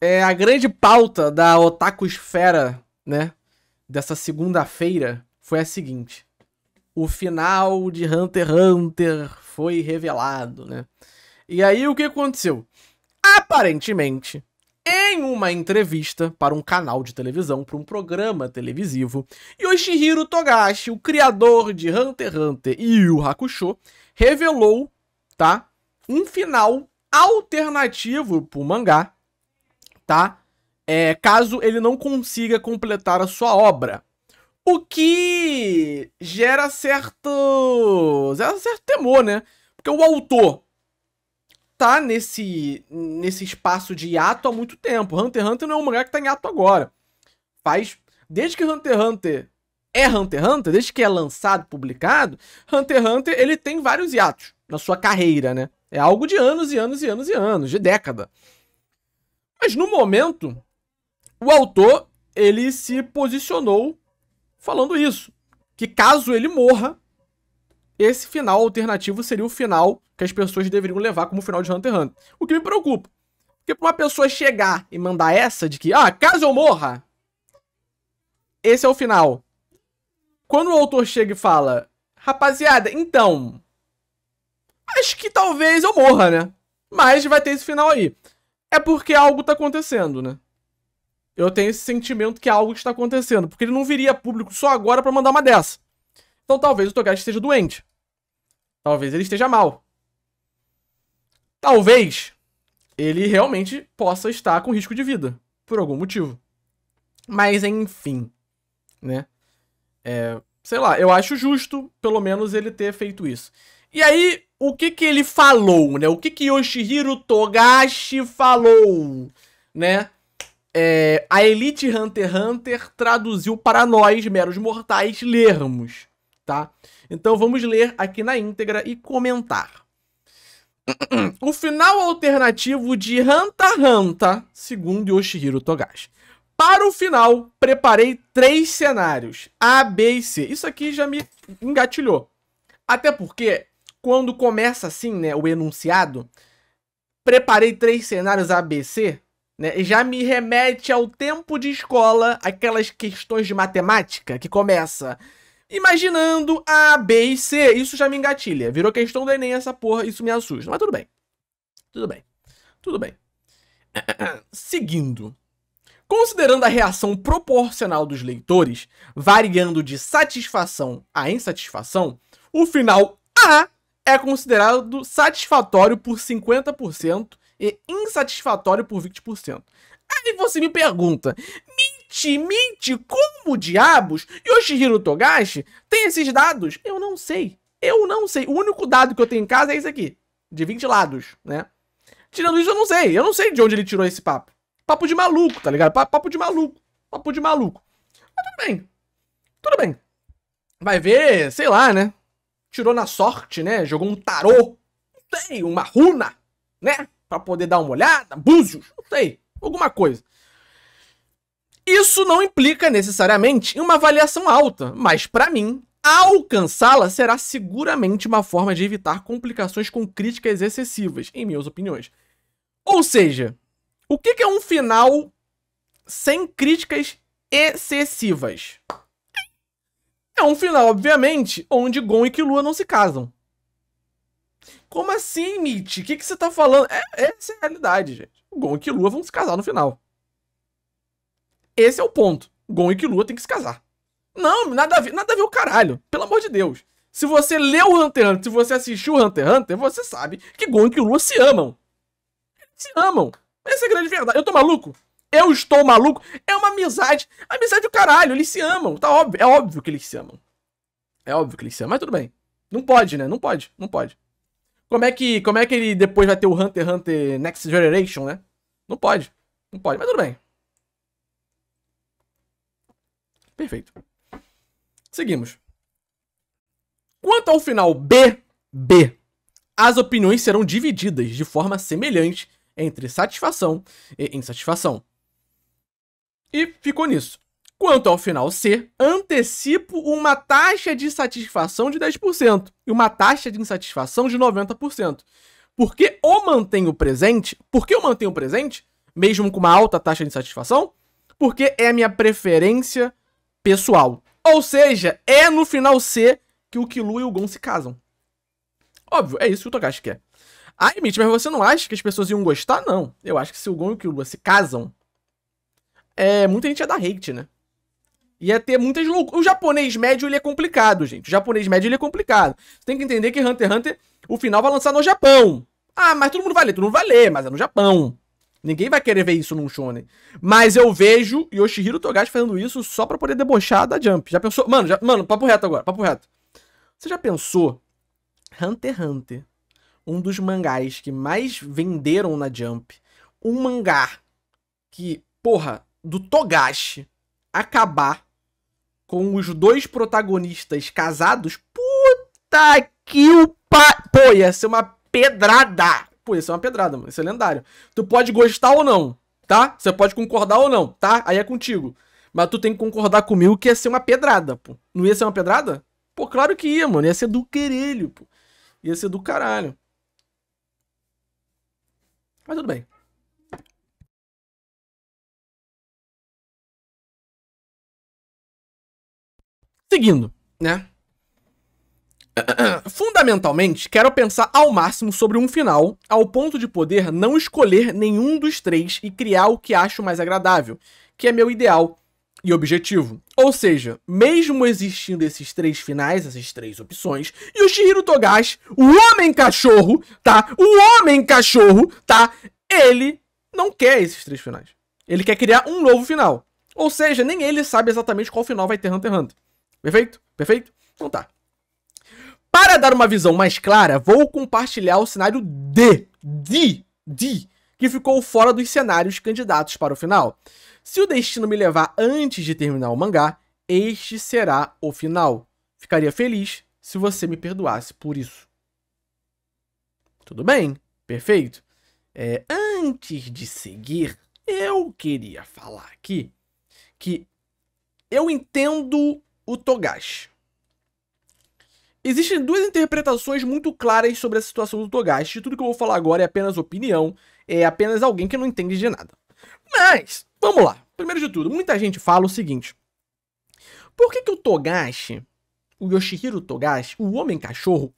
é a grande pauta da Otaku Esfera, né? Dessa segunda-feira foi a seguinte: o final de Hunter x Hunter foi revelado, né? E aí o que aconteceu? Aparentemente, em uma entrevista para um canal de televisão, para um programa televisivo, Yoshihiro Togashi, o criador de Hunter x Hunter e Yu Hakusho, revelou, tá, um final alternativo pro mangá tá? É, caso ele não consiga completar a sua obra. O que gera certo. gera certo temor, né? Porque o autor tá nesse, nesse espaço de hiato há muito tempo. Hunter x Hunter não é um mangá que tá em hiato agora. Faz. Desde que Hunter x Hunter é Hunter x Hunter, desde que é lançado, publicado, Hunter x Hunter ele tem vários hiatos na sua carreira, né? É algo de anos e anos e anos e anos, de década. Mas no momento, o autor ele se posicionou falando isso, que caso ele morra, esse final alternativo seria o final que as pessoas deveriam levar como final de Hunter x Hunter. O que me preocupa, porque pra uma pessoa chegar e mandar essa de que, ah, caso eu morra, esse é o final. Quando o autor chega e fala, rapaziada, então, acho que talvez eu morra, né? Mas vai ter esse final aí é porque algo tá acontecendo, né? Eu tenho esse sentimento que algo está acontecendo, porque ele não viria público só agora para mandar uma dessa. Então talvez o Togashi esteja doente. Talvez ele esteja mal. Talvez ele realmente possa estar com risco de vida, por algum motivo. Mas enfim, né? É, sei lá, eu acho justo, pelo menos, ele ter feito isso. E aí, o que que ele falou, né? O que que Yoshihiro Togashi falou, né? É, a Elite Hunter x Hunter traduziu para nós, meros mortais, lermos, tá? Então vamos ler aqui na íntegra e comentar. O final alternativo de Hanta Hanta, segundo Yoshihiro Togashi. Para o final, preparei três cenários, A, B e C. Isso aqui já me engatilhou. Até porque quando começa assim, né, o enunciado, preparei três cenários ABC, né, já me remete ao tempo de escola, aquelas questões de matemática que começa imaginando A, B e C. Isso já me engatilha. Virou questão do Enem essa porra, isso me assusta. Mas tudo bem. Tudo bem. Tudo bem. Seguindo. Considerando a reação proporcional dos leitores, variando de satisfação a insatisfação, o final A é considerado satisfatório por 50% e insatisfatório por 20%. Aí você me pergunta, mente, mente, como diabos Yoshihiro Togashi tem esses dados? Eu não sei. Eu não sei. O único dado que eu tenho em casa é esse aqui, de 20 lados, né? Tirando isso, eu não sei. Eu não sei de onde ele tirou esse papo. Papo de maluco, tá ligado? Papo de maluco. Papo de maluco. Mas tudo bem. Tudo bem. Vai ver, sei lá, né? tirou na sorte, né? Jogou um tarô, não sei, uma runa, né? Pra poder dar uma olhada, búzios, não sei, alguma coisa. Isso não implica necessariamente em uma avaliação alta, mas para mim, alcançá-la será seguramente uma forma de evitar complicações com críticas excessivas, em minhas opiniões. Ou seja, o que é um final sem críticas excessivas? É um final, obviamente, onde Gon e Killua não se casam. Como assim, Mitch? O que, que você tá falando? É, essa é a realidade, gente. Gon e Killua vão se casar no final. Esse é o ponto. Gon e Killua tem que se casar. Não, nada a ver, nada a ver o caralho. Pelo amor de Deus. Se você leu o Hunter x Hunter, se você assistiu o Hunter x Hunter, você sabe que Gon e Killua se amam. Eles se amam. Essa é a grande verdade. Eu tô maluco? Eu estou maluco. É uma amizade. Amizade do caralho. Eles se amam. Tá óbvio. É óbvio que eles se amam. É óbvio que eles se amam. Mas tudo bem. Não pode, né? Não pode. Não pode. Como é que, como é que ele depois vai ter o Hunter x Hunter Next Generation, né? Não pode. Não pode. Mas tudo bem. Perfeito. Seguimos. Quanto ao final B, B, as opiniões serão divididas de forma semelhante entre satisfação e insatisfação. E ficou nisso. Quanto ao final C, antecipo uma taxa de satisfação de 10% e uma taxa de insatisfação de 90%. Porque ou mantenho presente, por que eu mantenho presente, mesmo com uma alta taxa de satisfação? Porque é a minha preferência pessoal. Ou seja, é no final C que o Kilu e o Gon se casam. Óbvio, é isso que o Togashi quer. Ah, Mitch, mas você não acha que as pessoas iam gostar? Não. Eu acho que se o Gon e o Kilua se casam, é, muita gente ia é dar hate, né? Ia é ter muitas loucuras. O japonês médio, ele é complicado, gente. O japonês médio, ele é complicado. Você tem que entender que Hunter x Hunter, o final vai lançar no Japão. Ah, mas todo mundo vai ler. Todo mundo vai ler, mas é no Japão. Ninguém vai querer ver isso num shonen. Mas eu vejo Yoshihiro Togashi fazendo isso só pra poder debochar da Jump. Já pensou? Mano, já... mano, papo reto agora, papo reto. Você já pensou? Hunter x Hunter, um dos mangás que mais venderam na Jump. Um mangá que, porra, do Togashi acabar com os dois protagonistas casados, puta que o pa... Pô, ia ser uma pedrada. Pô, ia ser uma pedrada, mano. Isso é lendário. Tu pode gostar ou não, tá? Você pode concordar ou não, tá? Aí é contigo. Mas tu tem que concordar comigo que ia ser uma pedrada, pô. Não ia ser uma pedrada? Pô, claro que ia, mano. Ia ser do querelho, pô. Ia ser do caralho. Mas tudo bem. Seguindo, né? Fundamentalmente, quero pensar ao máximo sobre um final, ao ponto de poder não escolher nenhum dos três e criar o que acho mais agradável, que é meu ideal e objetivo. Ou seja, mesmo existindo esses três finais, essas três opções, e o Shihiro Togashi, o homem cachorro, tá? O homem cachorro, tá? Ele não quer esses três finais. Ele quer criar um novo final. Ou seja, nem ele sabe exatamente qual final vai ter Hunter x Hunter. Perfeito? Perfeito? Então tá. Para dar uma visão mais clara, vou compartilhar o cenário D, D, D, que ficou fora dos cenários candidatos para o final. Se o destino me levar antes de terminar o mangá, este será o final. Ficaria feliz se você me perdoasse por isso. Tudo bem? Perfeito? É, antes de seguir, eu queria falar aqui que eu entendo o Togashi. Existem duas interpretações muito claras sobre a situação do Togashi. Tudo que eu vou falar agora é apenas opinião, é apenas alguém que não entende de nada. Mas, vamos lá. Primeiro de tudo, muita gente fala o seguinte: Por que, que o Togashi, o Yoshihiro Togashi, o homem cachorro,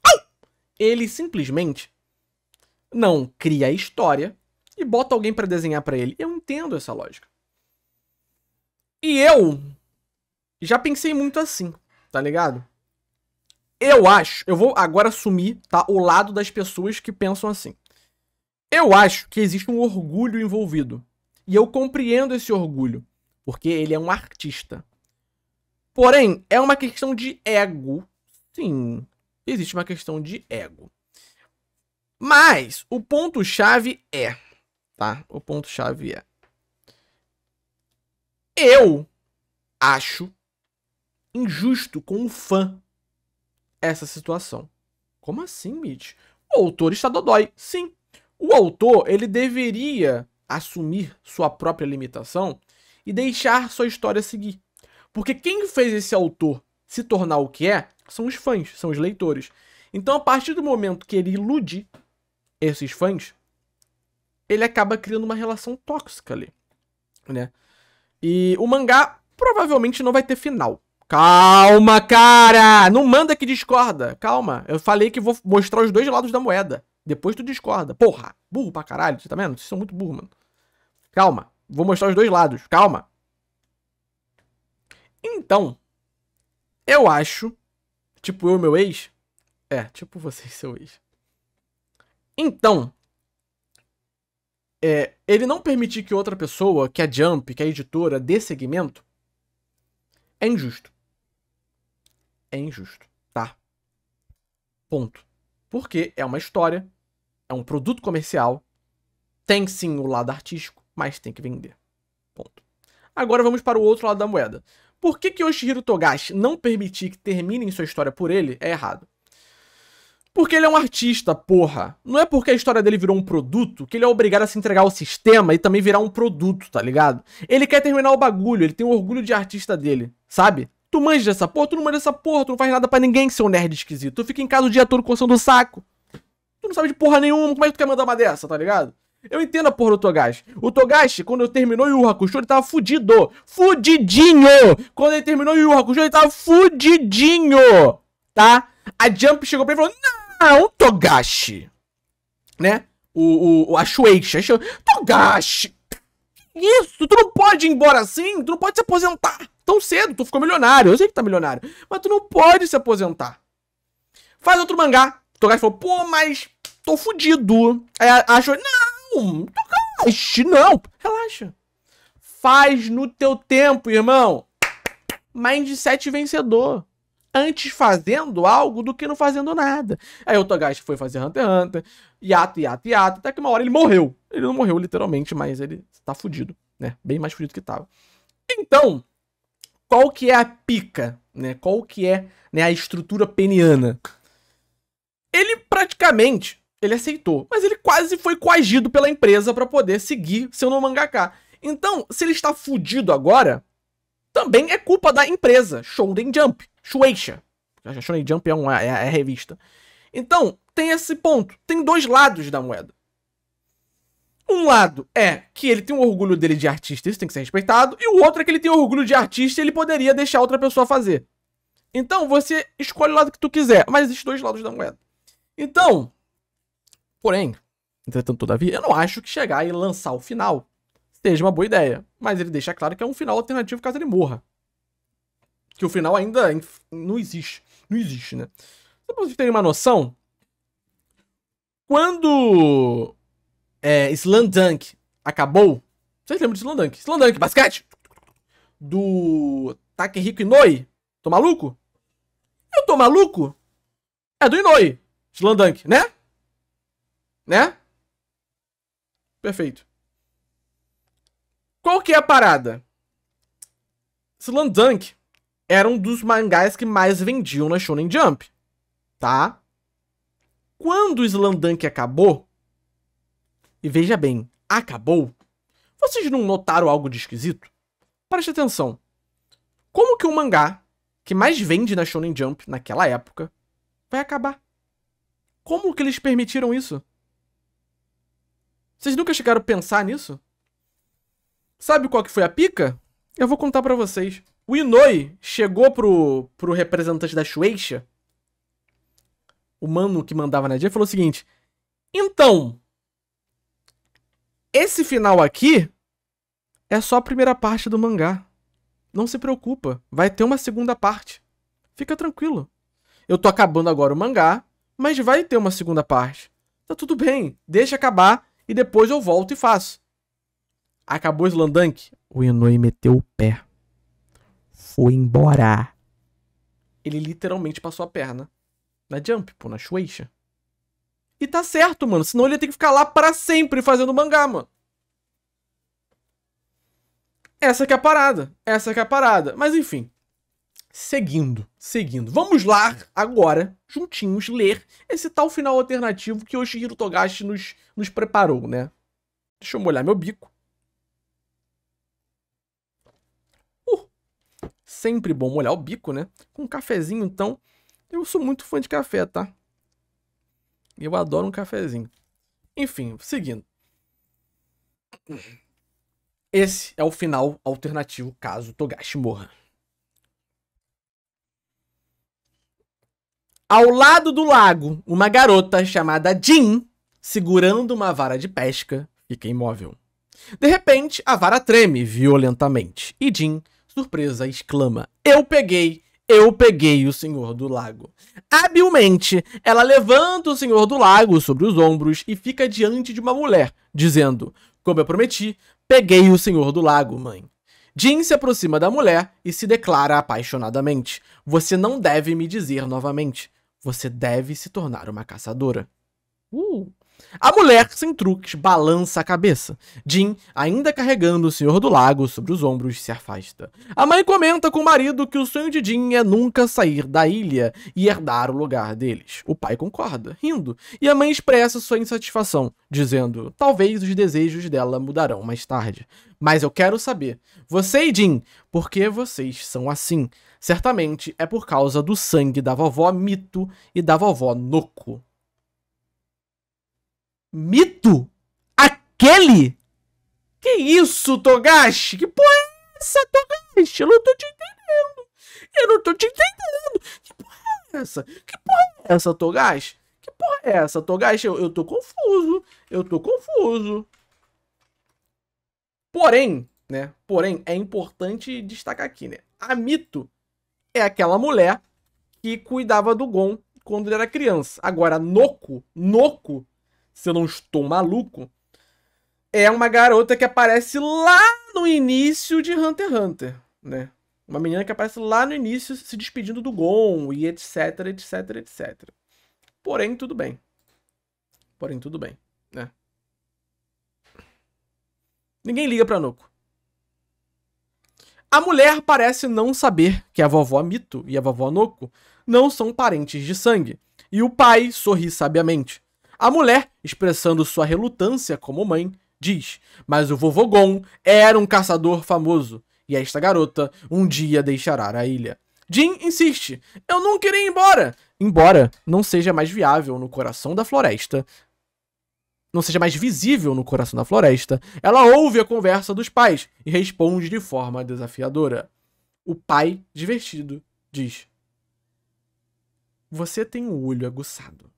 ele simplesmente não cria a história e bota alguém para desenhar para ele? Eu entendo essa lógica. E eu já pensei muito assim, tá ligado? Eu acho, eu vou agora assumir, tá? O lado das pessoas que pensam assim. Eu acho que existe um orgulho envolvido. E eu compreendo esse orgulho, porque ele é um artista. Porém, é uma questão de ego. Sim, existe uma questão de ego. Mas o ponto chave é, tá? O ponto chave é eu acho injusto com o fã essa situação. Como assim, Mitch? O autor está dodói. Sim. O autor, ele deveria assumir sua própria limitação e deixar sua história seguir. Porque quem fez esse autor se tornar o que é são os fãs, são os leitores. Então, a partir do momento que ele ilude esses fãs, ele acaba criando uma relação tóxica ali, né? E o mangá provavelmente não vai ter final. Calma, cara! Não manda que discorda. Calma. Eu falei que vou mostrar os dois lados da moeda. Depois tu discorda. Porra, burro pra caralho. Você tá vendo? Vocês são muito burro, mano. Calma. Vou mostrar os dois lados. Calma. Então, eu acho, tipo eu e meu ex, é, tipo você e seu ex. Então, é, ele não permitir que outra pessoa, que a é Jump, que a é editora, dê segmento, é injusto é injusto, tá? Ponto. Porque é uma história, é um produto comercial, tem sim o lado artístico, mas tem que vender. Ponto. Agora vamos para o outro lado da moeda. Por que, que Yoshihiro Togashi não permitir que terminem sua história por ele é errado? Porque ele é um artista, porra. Não é porque a história dele virou um produto que ele é obrigado a se entregar ao sistema e também virar um produto, tá ligado? Ele quer terminar o bagulho, ele tem o orgulho de artista dele, sabe? Tu manja dessa porra, tu não manja dessa porra, tu não faz nada para ninguém, seu nerd esquisito. Tu fica em casa o dia todo coçando o saco. Tu não sabe de porra nenhuma, como é que tu quer mandar uma dessa, tá ligado? Eu entendo a porra do Togashi. O Togashi, quando terminou Yu Hakusho, ele tava fudido. Fudidinho! Quando ele terminou Yu Hakusho, ele tava fudidinho! Tá? A Jump chegou pra ele e falou, não, Togashi! Né? O, o, a Shueisha. Togashi! Isso, tu não pode ir embora assim, tu não pode se aposentar tão cedo, tu ficou milionário, eu sei que tá milionário, mas tu não pode se aposentar. Faz outro mangá. Togashi falou, pô, mas tô fudido. Aí achou, não, Togashi, não, relaxa. Faz no teu tempo, irmão. Mindset vencedor. Antes fazendo algo do que não fazendo nada. Aí o Togashi foi fazer Hunter x Hunter, hiato, hiato, hiato, até que uma hora ele morreu. Ele não morreu literalmente, mas ele tá fudido, né? Bem mais fudido que tava. Então, qual que é a pica, né? Qual que é né, a estrutura peniana. Ele praticamente, ele aceitou, mas ele quase foi coagido pela empresa para poder seguir seu no mangaka. Então, se ele está fudido agora, também é culpa da empresa, Shonen Jump, Shueisha. Shonen Jump é, uma, é, é a revista. Então, tem esse ponto. Tem dois lados da moeda. Um lado é que ele tem um orgulho dele de artista, isso tem que ser respeitado, e o outro é que ele tem orgulho de artista e ele poderia deixar outra pessoa fazer. Então, você escolhe o lado que tu quiser, mas existem dois lados da moeda. Então, porém, entretanto, todavia, eu não acho que chegar e lançar o final seja uma boa ideia, mas ele deixa claro que é um final alternativo caso ele morra. Que o final ainda é não existe. Não existe, né? Só pra vocês terem uma noção, quando é, Slam Dunk acabou. Vocês lembram de Slam Dunk? Slam Dunk, basquete! Do Takehiko Inoue. Tô maluco? Eu tô maluco? É do Inoue. Slam Dunk, né? Né? Perfeito. Qual que é a parada? Slam Dunk era um dos mangás que mais vendiam na Shonen Jump, tá? Quando o Slam Dunk acabou, e veja bem, acabou? Vocês não notaram algo de esquisito? Preste atenção. Como que o mangá que mais vende na Shonen Jump naquela época vai acabar? Como que eles permitiram isso? Vocês nunca chegaram a pensar nisso? Sabe qual que foi a pica? Eu vou contar para vocês. O Inoi chegou pro, pro representante da Shueisha, o mano que mandava na dia, e falou o seguinte: Então, esse final aqui é só a primeira parte do mangá. Não se preocupa, vai ter uma segunda parte. Fica tranquilo. Eu tô acabando agora o mangá, mas vai ter uma segunda parte. Tá tudo bem, deixa acabar e depois eu volto e faço. Acabou o Slandank? O Inoue meteu o pé. Foi embora. Ele literalmente passou a perna. Na Jump, pô, na Shueisha. E tá certo, mano. Senão ele ia ter que ficar lá para sempre fazendo mangá, mano. Essa que é a parada. Essa que é a parada. Mas enfim. Seguindo, seguindo. Vamos lá agora, juntinhos, ler esse tal final alternativo que Oshihiro Togashi nos, nos preparou, né? Deixa eu molhar meu bico. Uh, sempre bom molhar o bico, né? Com um cafezinho, então. Eu sou muito fã de café, tá? Eu adoro um cafezinho. Enfim, seguindo. Esse é o final alternativo caso Togashi morra. Ao lado do lago, uma garota chamada Jin, segurando uma vara de pesca, fica imóvel. De repente, a vara treme violentamente e Jin, surpresa, exclama: Eu peguei eu peguei o Senhor do Lago. Habilmente, ela levanta o Senhor do Lago sobre os ombros e fica diante de uma mulher, dizendo: Como eu prometi, peguei o Senhor do Lago, mãe. Jean se aproxima da mulher e se declara apaixonadamente: Você não deve me dizer novamente. Você deve se tornar uma caçadora. Uh! A mulher, sem truques, balança a cabeça. Jim, ainda carregando o Senhor do Lago sobre os ombros, se afasta. A mãe comenta com o marido que o sonho de Jim é nunca sair da ilha e herdar o lugar deles. O pai concorda, rindo, e a mãe expressa sua insatisfação, dizendo: talvez os desejos dela mudarão mais tarde. Mas eu quero saber, você e Jim, por que vocês são assim? Certamente é por causa do sangue da vovó Mito e da vovó Noco. Mito? Aquele? Que isso, Togashi? Que porra é essa, Togashi? Eu não tô te entendendo. Eu não tô te entendendo. Que porra é essa? Que porra é essa, Togashi? Que porra é essa, Togashi? Eu, eu tô confuso. Eu tô confuso. Porém, né? Porém, é importante destacar aqui, né? A Mito é aquela mulher que cuidava do Gon quando ele era criança. Agora, Noco, Noco se eu não estou maluco, é uma garota que aparece lá no início de Hunter x Hunter, né? Uma menina que aparece lá no início se despedindo do Gon e etc, etc, etc. Porém, tudo bem. Porém, tudo bem, né? Ninguém liga pra Noco. A mulher parece não saber que a vovó Mito e a vovó Noco não são parentes de sangue. E o pai sorri sabiamente. A mulher, expressando sua relutância como mãe, diz: Mas o vovô Gon era um caçador famoso, e esta garota um dia deixará a ilha. Jin insiste: Eu não queria ir embora! Embora não seja mais viável no coração da floresta, não seja mais visível no coração da floresta, ela ouve a conversa dos pais e responde de forma desafiadora. O pai, divertido, diz: Você tem um olho aguçado.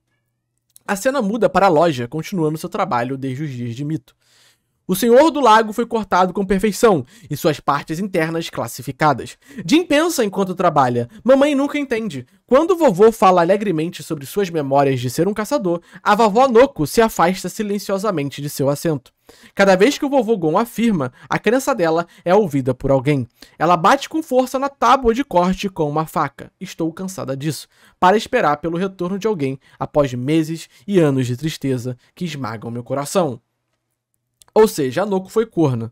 A cena muda para a loja, continuando seu trabalho desde os dias de mito. O Senhor do Lago foi cortado com perfeição e suas partes internas classificadas. Jim pensa enquanto trabalha. Mamãe nunca entende. Quando o vovô fala alegremente sobre suas memórias de ser um caçador, a vovó Noco se afasta silenciosamente de seu assento. Cada vez que o vovô Gon afirma, a crença dela é ouvida por alguém. Ela bate com força na tábua de corte com uma faca. Estou cansada disso. Para esperar pelo retorno de alguém após meses e anos de tristeza que esmagam meu coração. Ou seja, a Noco foi corna.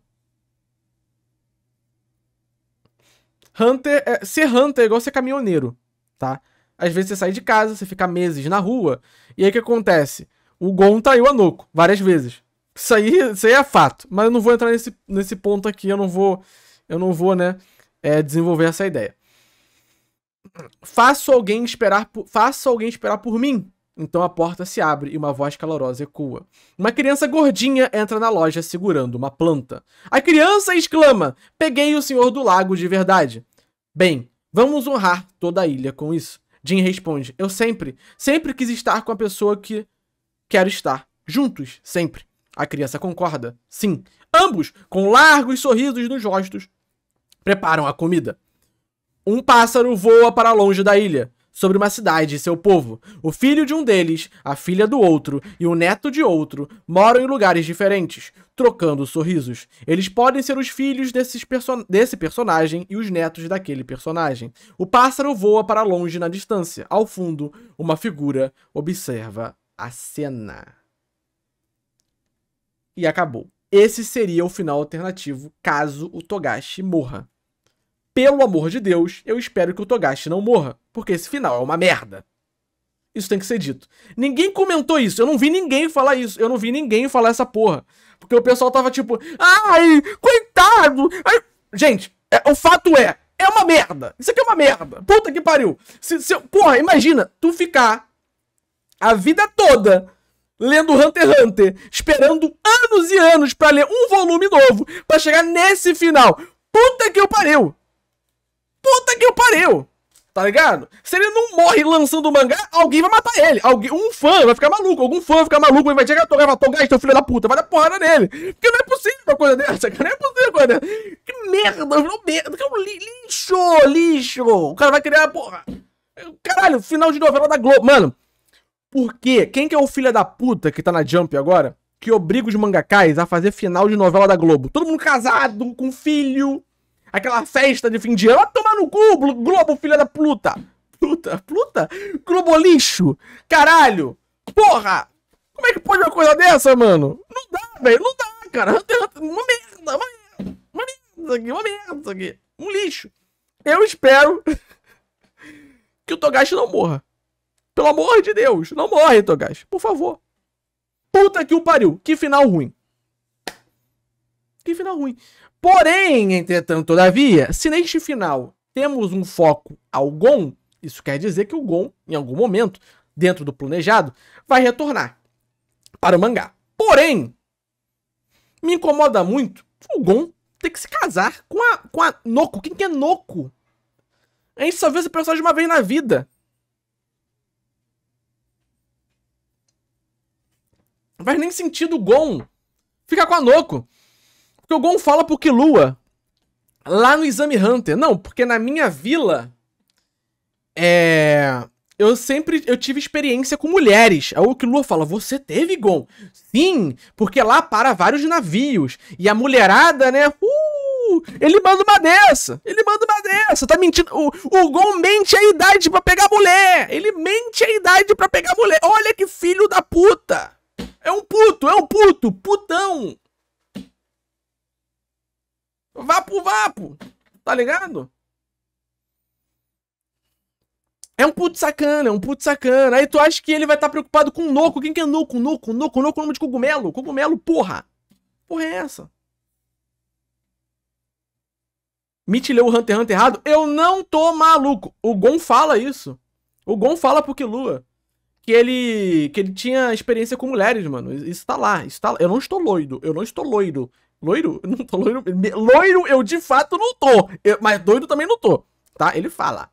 Hunter é, ser hunter é igual ser caminhoneiro, tá? Às vezes você sai de casa, você fica meses na rua, e aí o que acontece? O Gon traiu a Noco várias vezes. Isso aí, isso aí é fato, mas eu não vou entrar nesse, nesse ponto aqui, eu não vou, eu não vou, né, é, desenvolver essa ideia. Faço alguém esperar por, faço alguém esperar por mim. Então a porta se abre e uma voz calorosa ecoa. Uma criança gordinha entra na loja segurando uma planta. A criança exclama: Peguei o senhor do lago de verdade. Bem, vamos honrar toda a ilha com isso. Jim responde: Eu sempre, sempre quis estar com a pessoa que quero estar. Juntos, sempre. A criança concorda. Sim. Ambos, com largos sorrisos nos rostos, preparam a comida. Um pássaro voa para longe da ilha sobre uma cidade e seu povo. O filho de um deles, a filha do outro e o neto de outro moram em lugares diferentes, trocando sorrisos. Eles podem ser os filhos desse personagem e os netos daquele personagem. O pássaro voa para longe na distância. Ao fundo, uma figura observa a cena. E acabou. Esse seria o final alternativo caso o Togashi morra pelo amor de Deus, eu espero que o Togashi não morra, porque esse final é uma merda. Isso tem que ser dito. Ninguém comentou isso, eu não vi ninguém falar isso, eu não vi ninguém falar essa porra. Porque o pessoal tava tipo, ai, coitado! Ai. Gente, é, o fato é, é uma merda. Isso aqui é uma merda. Puta que pariu. Se, se, porra, imagina, tu ficar a vida toda lendo Hunter x Hunter, esperando anos e anos para ler um volume novo, para chegar nesse final. Puta que eu pariu! puta que eu pariu! Tá ligado? Se ele não morre lançando o mangá, alguém vai matar ele. Alguém, um fã vai ficar maluco. Algum fã vai ficar maluco. Ele vai chegar e vai tocar, teu filho da puta. Vai dar porrada nele. Porque não é possível uma coisa dessa, cara. Não é possível uma coisa dessa. Que merda, virou merda. Que é lixo, lixo. O cara vai criar, porra. Caralho, final de novela da Globo. Mano, por quê? Quem que é o filho da puta que tá na Jump agora? Que obriga os mangakais a fazer final de novela da Globo. Todo mundo casado, com filho. Aquela festa de fim de ano tomar no cu, Globo, filha da Pluta. Pluta? Pluta? Globo lixo. Caralho. Porra. Como é que pode uma coisa dessa, mano? Não dá, velho. Não dá, cara. Uma merda, uma merda. Uma merda aqui, uma merda isso aqui. Um lixo. Eu espero que o Togashi não morra. Pelo amor de Deus, não morre, Togashi. Por favor. Puta que o pariu. Que final ruim. Que final ruim. Porém, entretanto, todavia, se neste final temos um foco ao Gon isso quer dizer que o Gon em algum momento, dentro do planejado, vai retornar para o mangá. Porém, me incomoda muito o Gon ter que se casar com a, com a Noco. Quem que é Noco? A gente só vê esse personagem uma vez na vida. Não faz nem sentido o Gon ficar com a Noco. Porque o Gon fala pro Lua lá no Exame Hunter. Não, porque na minha vila. É. Eu sempre eu tive experiência com mulheres. Aí é o que Lua fala: Você teve, Gon? Sim, porque lá para vários navios. E a mulherada, né? Uh, ele manda uma dessa. Ele manda uma dessa. Tá mentindo. O, o Gon mente a idade para pegar mulher. Ele mente a idade para pegar mulher. Olha que filho da puta. É um puto, é um puto, putão. Vapo, vapo. Tá ligado? É um puto sacana, é um puto sacana. Aí tu acha que ele vai estar tá preocupado com o Noco. Quem que é Noco? Noco, Noco, Noco O é nome de cogumelo. Cogumelo, porra. Porra é essa? Mitch leu o Hunter x Hunter errado? Eu não tô maluco. O Gon fala isso. O Gon fala pro Killua que ele que ele tinha experiência com mulheres, mano. Isso tá lá, isso tá lá. Eu não estou loido, eu não estou loido. Loiro? Não tô loiro. Loiro eu de fato não tô. Eu, mas doido também não tô. Tá? Ele fala.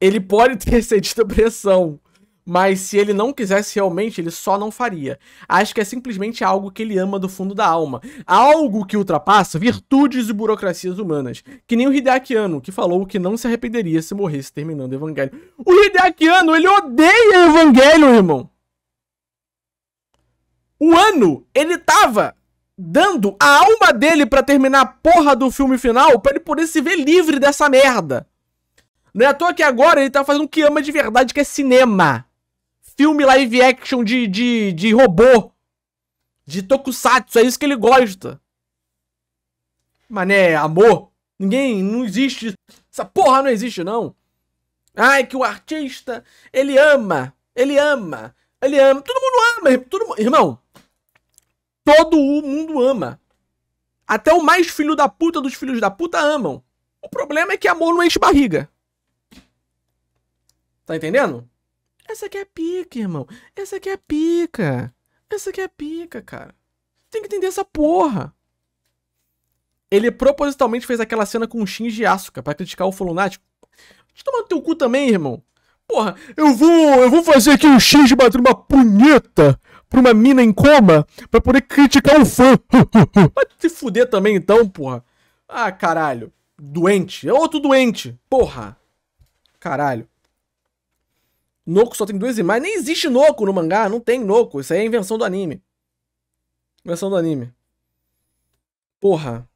Ele pode ter sentido pressão. Mas se ele não quisesse realmente, ele só não faria. Acho que é simplesmente algo que ele ama do fundo da alma. Algo que ultrapassa virtudes e burocracias humanas. Que nem o Hideakiano, que falou que não se arrependeria se morresse terminando o Evangelho. O Hideakiano, ele odeia o Evangelho, irmão! um ano ele tava dando a alma dele para terminar a porra do filme final para ele poder se ver livre dessa merda. Não é à toa que agora ele tá fazendo o que ama de verdade, que é cinema. Filme live action de, de, de robô. De tokusatsu, é isso que ele gosta. Mané, amor. Ninguém, não existe. Essa porra não existe, não. Ai, que o artista, ele ama. Ele ama. Ele ama. Todo mundo ama, todo mundo... irmão todo o mundo ama. Até o mais filho da puta dos filhos da puta amam. O problema é que amor não enche barriga. Tá entendendo? Essa aqui é pica, irmão. Essa aqui é pica. Essa aqui é pica, cara. Tem que entender essa porra. Ele propositalmente fez aquela cena com o Shinji Asuka pra criticar o Fulunático. Deixa tomar no teu cu também, irmão. Porra, eu vou, eu vou fazer aqui o Shinji bater uma punheta pra uma mina em coma pra poder criticar um fã. Vai se fuder também então, porra. Ah, caralho. Doente. É outro doente. Porra. Caralho. Noco só tem duas imagens. Nem existe Noco no mangá. Não tem Noco. Isso aí é invenção do anime. Invenção do anime. Porra.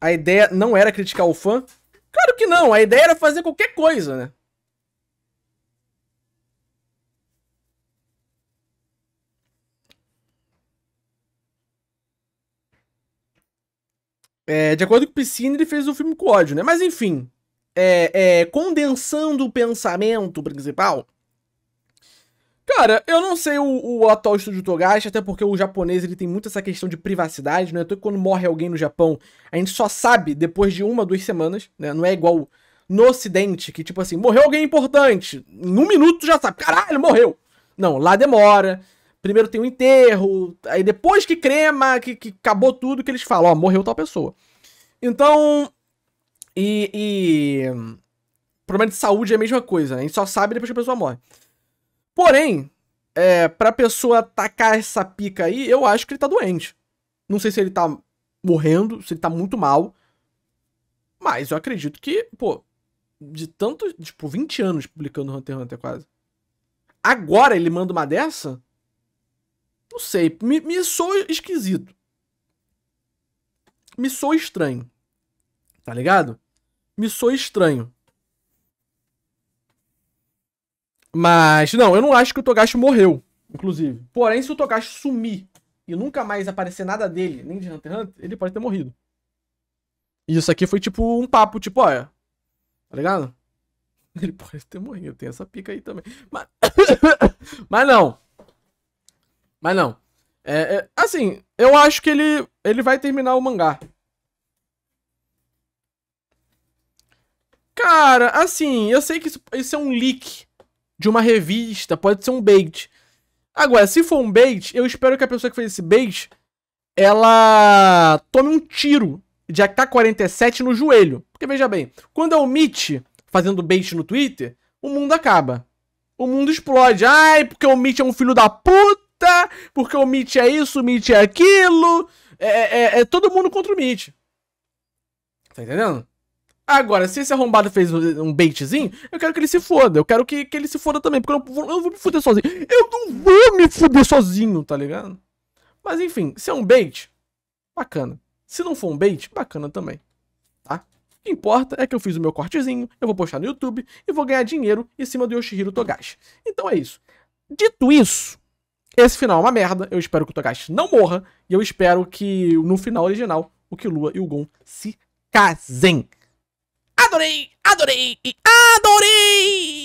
A ideia não era criticar o fã? Claro que não. A ideia era fazer qualquer coisa, né? É, de acordo com o Piscina, ele fez o um filme com ódio, né? Mas enfim, é, é, condensando o pensamento principal. Cara, eu não sei o, o atual estúdio Togashi, até porque o japonês ele tem muito essa questão de privacidade, né? Então quando morre alguém no Japão, a gente só sabe depois de uma, duas semanas, né? Não é igual no ocidente, que tipo assim, morreu alguém importante, em um minuto já sabe, caralho, morreu. Não, lá demora, primeiro tem o enterro, aí depois que crema, que, que acabou tudo, que eles falam, ó, morreu tal pessoa. Então. E. e problema de saúde é a mesma coisa. A gente só sabe depois que a pessoa morre. Porém, é, pra pessoa atacar essa pica aí, eu acho que ele tá doente. Não sei se ele tá morrendo, se ele tá muito mal. Mas eu acredito que, pô, de tanto, tipo, 20 anos publicando Hunter x Hunter quase. Agora ele manda uma dessa? Não sei, me, me esquisito. Me sou estranho. Tá ligado? Me sou estranho. Mas, não, eu não acho que o Togashi morreu, inclusive. Porém, se o Togashi sumir e nunca mais aparecer nada dele, nem de Hunter x Hunter, ele pode ter morrido. E isso aqui foi tipo um papo, tipo, olha. Tá ligado? Ele pode ter morrido, tem essa pica aí também. Mas, Mas não. Mas não. É, é, assim, eu acho que ele, ele vai terminar o mangá. Cara, assim, eu sei que isso, isso é um leak de uma revista, pode ser um bait. Agora, se for um bait, eu espero que a pessoa que fez esse bait, ela tome um tiro de AK-47 no joelho. Porque veja bem, quando é o Mitch fazendo bait no Twitter, o mundo acaba. O mundo explode. Ai, porque o Mitch é um filho da puta porque o Mitch é isso, o Mitch é aquilo. É, é, é, é todo mundo contra o Mitch. Tá entendendo? Agora, se esse arrombado fez um baitzinho, eu quero que ele se foda. Eu quero que, que ele se foda também, porque eu não, vou, eu não vou me fuder sozinho. Eu não vou me fuder sozinho, tá ligado? Mas enfim, se é um bait, bacana. Se não for um bait, bacana também. Tá? O que importa é que eu fiz o meu cortezinho, eu vou postar no YouTube e vou ganhar dinheiro em cima do Yoshihiro Togashi. Então é isso. Dito isso, esse final é uma merda, eu espero que o Togashi não morra, e eu espero que no final original o Killua e o Gon se casem. Adorei, adorei e adorei!